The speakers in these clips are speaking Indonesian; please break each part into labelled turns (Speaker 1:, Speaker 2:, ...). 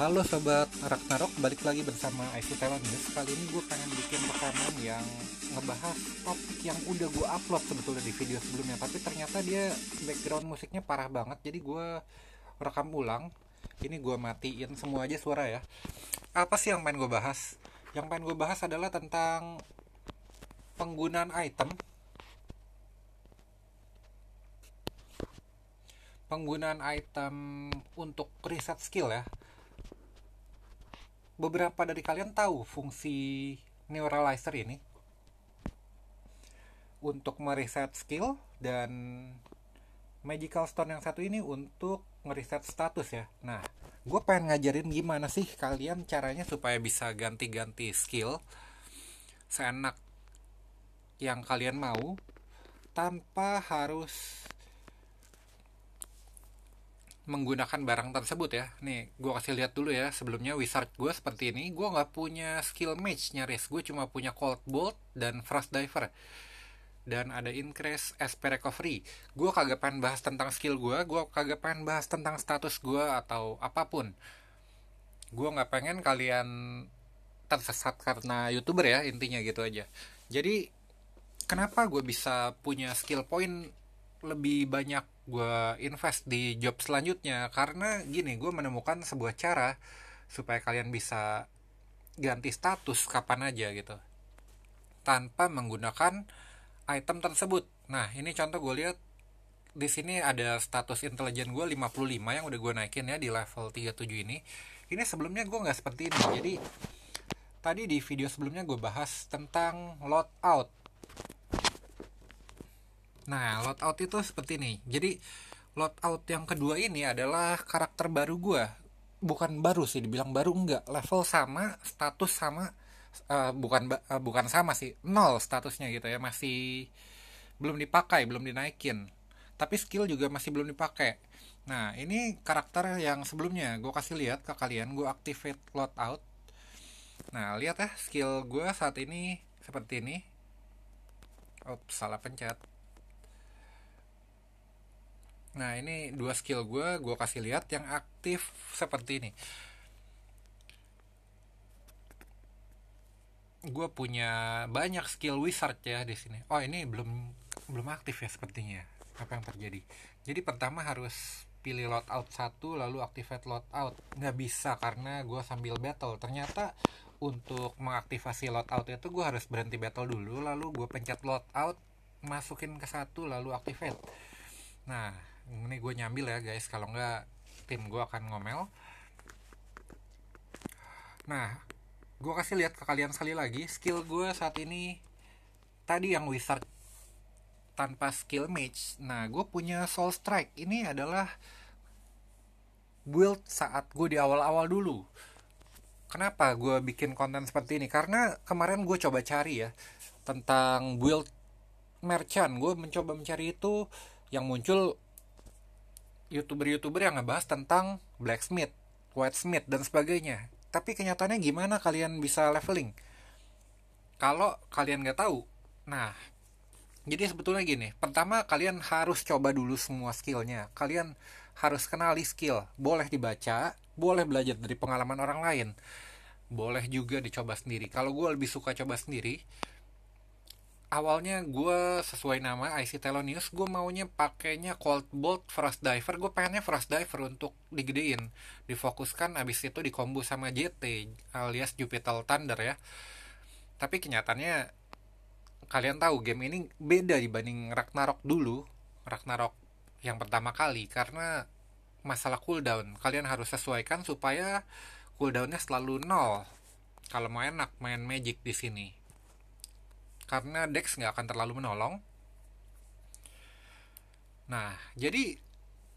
Speaker 1: Halo Sobat Ragnarok, balik lagi bersama IC Talent News Kali ini gue pengen bikin rekaman yang ngebahas topik yang udah gue upload sebetulnya di video sebelumnya Tapi ternyata dia background musiknya parah banget Jadi gue rekam ulang Ini gue matiin semua aja suara ya Apa sih yang pengen gue bahas? Yang pengen gue bahas adalah tentang penggunaan item Penggunaan item untuk riset skill ya beberapa dari kalian tahu fungsi neuralizer ini untuk mereset skill dan magical stone yang satu ini untuk mereset status ya. Nah, gue pengen ngajarin gimana sih kalian caranya supaya bisa ganti-ganti skill seenak yang kalian mau tanpa harus menggunakan barang tersebut ya nih gue kasih lihat dulu ya sebelumnya wizard gue seperti ini gue nggak punya skill match nyaris gue cuma punya cold bolt dan frost diver dan ada increase SP recovery gue kagak pengen bahas tentang skill gue gue kagak pengen bahas tentang status gue atau apapun gue nggak pengen kalian tersesat karena youtuber ya intinya gitu aja jadi kenapa gue bisa punya skill point lebih banyak gue invest di job selanjutnya karena gini gue menemukan sebuah cara supaya kalian bisa ganti status kapan aja gitu tanpa menggunakan item tersebut nah ini contoh gue lihat di sini ada status intelijen gue 55 yang udah gue naikin ya di level 37 ini ini sebelumnya gue nggak seperti ini jadi tadi di video sebelumnya gue bahas tentang loadout Nah, lot out itu seperti ini. Jadi lot out yang kedua ini adalah karakter baru gue. Bukan baru sih, dibilang baru enggak. Level sama, status sama, uh, bukan uh, bukan sama sih, nol statusnya gitu ya. Masih belum dipakai, belum dinaikin. Tapi skill juga masih belum dipakai. Nah, ini karakter yang sebelumnya gue kasih lihat ke kalian. Gue activate lot out. Nah, lihat ya skill gue saat ini seperti ini. Oh, salah pencet. Nah ini dua skill gue, gue kasih lihat yang aktif seperti ini. Gue punya banyak skill wizard ya di sini. Oh ini belum belum aktif ya sepertinya. Apa yang terjadi? Jadi pertama harus pilih loadout satu lalu activate loadout. Nggak bisa karena gue sambil battle. Ternyata untuk mengaktifasi loadout itu gue harus berhenti battle dulu lalu gue pencet loadout masukin ke satu lalu activate. Nah, ini gue nyambil ya guys kalau nggak tim gue akan ngomel nah gue kasih lihat ke kalian sekali lagi skill gue saat ini tadi yang wizard tanpa skill mage nah gue punya soul strike ini adalah build saat gue di awal-awal dulu kenapa gue bikin konten seperti ini karena kemarin gue coba cari ya tentang build merchant gue mencoba mencari itu yang muncul youtuber-youtuber yang ngebahas tentang blacksmith, white smith dan sebagainya. Tapi kenyataannya gimana kalian bisa leveling? Kalau kalian nggak tahu, nah jadi sebetulnya gini, pertama kalian harus coba dulu semua skillnya. Kalian harus kenali skill, boleh dibaca, boleh belajar dari pengalaman orang lain, boleh juga dicoba sendiri. Kalau gue lebih suka coba sendiri, awalnya gue sesuai nama IC Telonius gue maunya pakainya Cold Bolt Frost Diver gue pengennya Frost Diver untuk digedein difokuskan abis itu dikombu sama JT alias Jupiter Thunder ya tapi kenyataannya kalian tahu game ini beda dibanding Ragnarok dulu Ragnarok yang pertama kali karena masalah cooldown kalian harus sesuaikan supaya cooldownnya selalu nol kalau mau enak main magic di sini karena Dex nggak akan terlalu menolong. Nah, jadi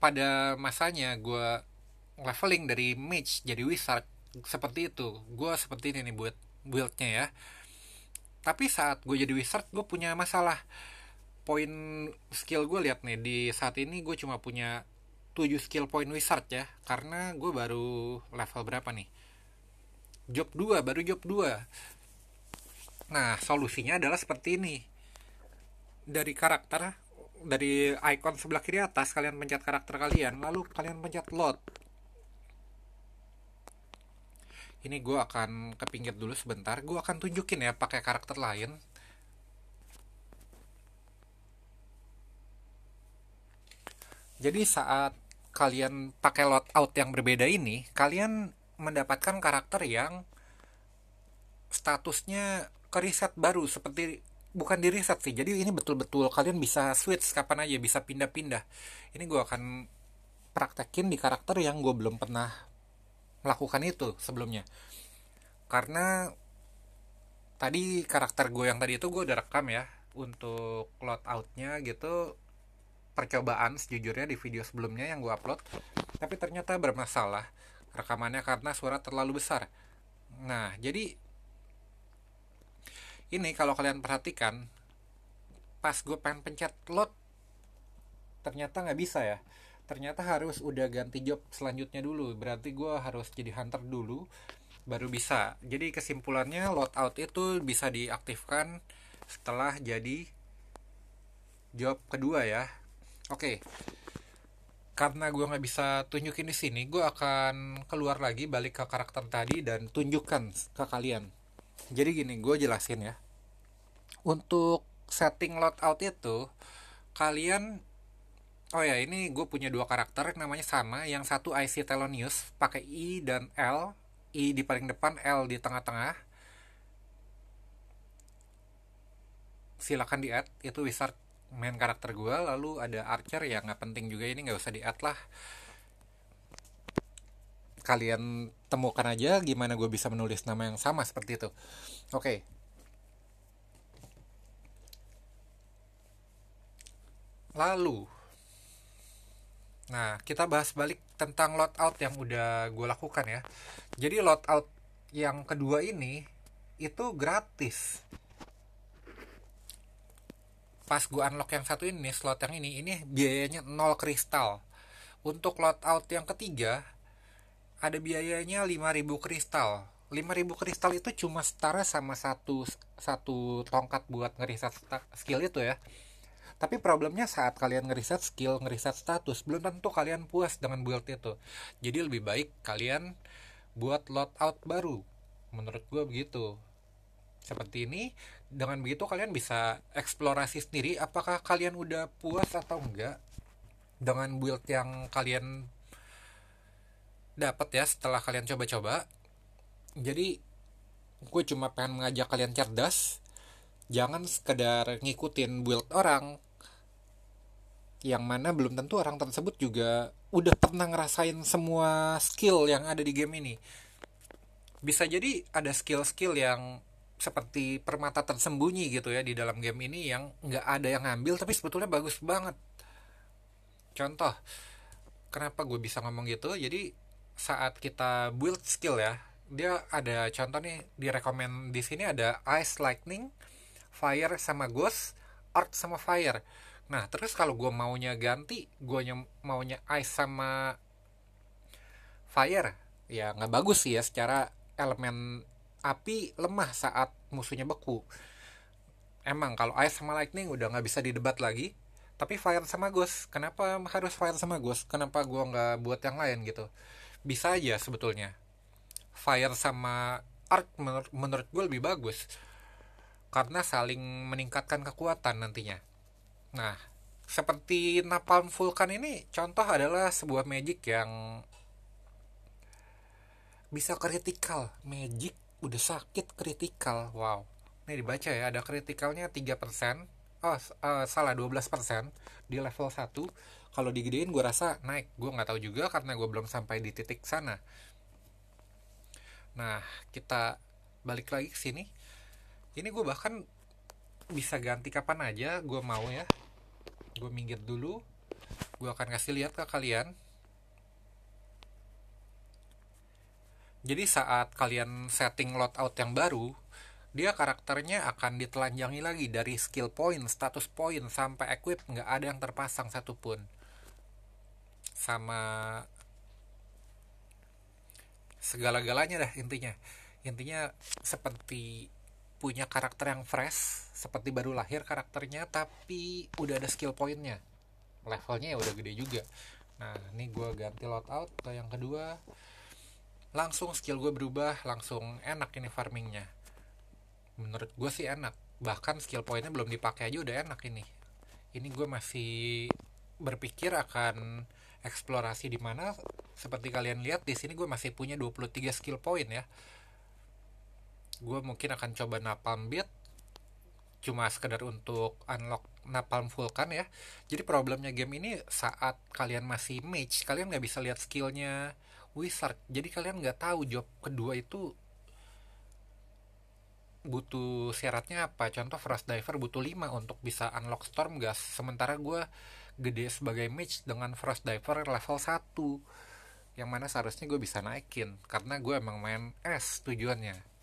Speaker 1: pada masanya gue leveling dari mage jadi wizard seperti itu. Gue seperti ini nih buat buildnya ya. Tapi saat gue jadi wizard, gue punya masalah. Poin skill gue lihat nih, di saat ini gue cuma punya 7 skill point wizard ya. Karena gue baru level berapa nih? Job 2, baru job 2 Nah, solusinya adalah seperti ini. Dari karakter, dari icon sebelah kiri atas, kalian pencet karakter kalian, lalu kalian pencet load. Ini gue akan ke pinggir dulu sebentar, gue akan tunjukin ya pakai karakter lain. Jadi saat kalian pakai loadout yang berbeda ini, kalian mendapatkan karakter yang statusnya ke riset baru seperti bukan di riset sih jadi ini betul-betul kalian bisa switch kapan aja bisa pindah-pindah ini gue akan praktekin di karakter yang gue belum pernah melakukan itu sebelumnya karena tadi karakter gue yang tadi itu gue udah rekam ya untuk load outnya gitu percobaan sejujurnya di video sebelumnya yang gue upload tapi ternyata bermasalah rekamannya karena suara terlalu besar nah jadi ini kalau kalian perhatikan pas gue pengen pencet load ternyata nggak bisa ya ternyata harus udah ganti job selanjutnya dulu berarti gue harus jadi hunter dulu baru bisa jadi kesimpulannya load out itu bisa diaktifkan setelah jadi job kedua ya oke karena gue nggak bisa tunjukin di sini gue akan keluar lagi balik ke karakter tadi dan tunjukkan ke kalian jadi gini gue jelasin ya untuk setting loadout itu kalian oh ya ini gue punya dua karakter namanya sama yang satu IC Telonius pakai I dan L I di paling depan L di tengah-tengah silakan di add itu wizard main karakter gue lalu ada archer yang nggak penting juga ini nggak usah di add lah kalian temukan aja gimana gue bisa menulis nama yang sama seperti itu oke okay. Lalu, nah kita bahas balik tentang lot out yang udah gue lakukan ya. Jadi lot out yang kedua ini itu gratis. Pas gue unlock yang satu ini, slot yang ini, ini biayanya 0 kristal. Untuk lot out yang ketiga, ada biayanya 5000 kristal. 5000 kristal itu cuma setara sama satu satu tongkat buat ngeriset skill itu ya tapi problemnya saat kalian ngeriset skill, ngeriset status, belum tentu kalian puas dengan build itu. Jadi lebih baik kalian buat loadout baru. Menurut gue begitu. Seperti ini, dengan begitu kalian bisa eksplorasi sendiri apakah kalian udah puas atau enggak dengan build yang kalian dapat ya setelah kalian coba-coba. Jadi gue cuma pengen mengajak kalian cerdas jangan sekedar ngikutin build orang yang mana belum tentu orang tersebut juga udah pernah ngerasain semua skill yang ada di game ini bisa jadi ada skill-skill yang seperti permata tersembunyi gitu ya di dalam game ini yang nggak ada yang ngambil tapi sebetulnya bagus banget contoh kenapa gue bisa ngomong gitu jadi saat kita build skill ya dia ada contoh nih direkomend di sini ada ice lightning fire sama ghost, Art sama fire. Nah, terus kalau gue maunya ganti, gue maunya ice sama fire, ya nggak bagus sih ya secara elemen api lemah saat musuhnya beku. Emang kalau ice sama lightning udah nggak bisa didebat lagi. Tapi fire sama ghost, kenapa harus fire sama ghost? Kenapa gue nggak buat yang lain gitu? Bisa aja sebetulnya. Fire sama art menur menurut gue lebih bagus karena saling meningkatkan kekuatan nantinya. Nah, seperti napalm vulkan ini contoh adalah sebuah magic yang bisa kritikal. Magic udah sakit kritikal. Wow. Ini dibaca ya, ada kritikalnya 3%. Oh, uh, salah 12% di level 1. Kalau digedein gue rasa naik. Gue nggak tahu juga karena gue belum sampai di titik sana. Nah, kita balik lagi ke sini ini gue bahkan bisa ganti kapan aja gue mau ya gue minggir dulu gue akan kasih lihat ke kalian jadi saat kalian setting loadout yang baru dia karakternya akan ditelanjangi lagi dari skill point, status point, sampai equip nggak ada yang terpasang satupun sama segala-galanya dah intinya intinya seperti punya karakter yang fresh seperti baru lahir karakternya tapi udah ada skill pointnya levelnya ya udah gede juga nah ini gue ganti lot out ke yang kedua langsung skill gue berubah langsung enak ini farmingnya menurut gue sih enak bahkan skill pointnya belum dipakai aja udah enak ini ini gue masih berpikir akan eksplorasi di mana seperti kalian lihat di sini gue masih punya 23 skill point ya gue mungkin akan coba napalm beat cuma sekedar untuk unlock napalm vulkan ya jadi problemnya game ini saat kalian masih mage kalian nggak bisa lihat skillnya wizard jadi kalian nggak tahu job kedua itu butuh syaratnya apa contoh frost diver butuh 5 untuk bisa unlock storm gas sementara gue gede sebagai mage dengan frost diver level 1 yang mana seharusnya gue bisa naikin karena gue emang main es tujuannya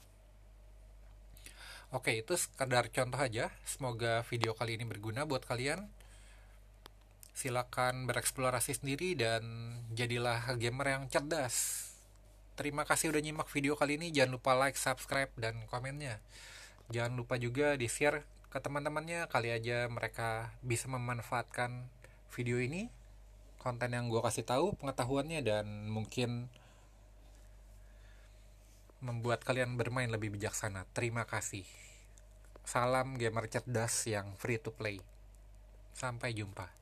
Speaker 1: Oke, itu sekedar contoh aja. Semoga video kali ini berguna buat kalian. Silakan bereksplorasi sendiri dan jadilah gamer yang cerdas. Terima kasih udah nyimak video kali ini. Jangan lupa like, subscribe, dan komennya. Jangan lupa juga di-share ke teman-temannya. Kali aja mereka bisa memanfaatkan video ini, konten yang gue kasih tahu, pengetahuannya, dan mungkin membuat kalian bermain lebih bijaksana. Terima kasih. Salam gamer cerdas yang free to play. Sampai jumpa.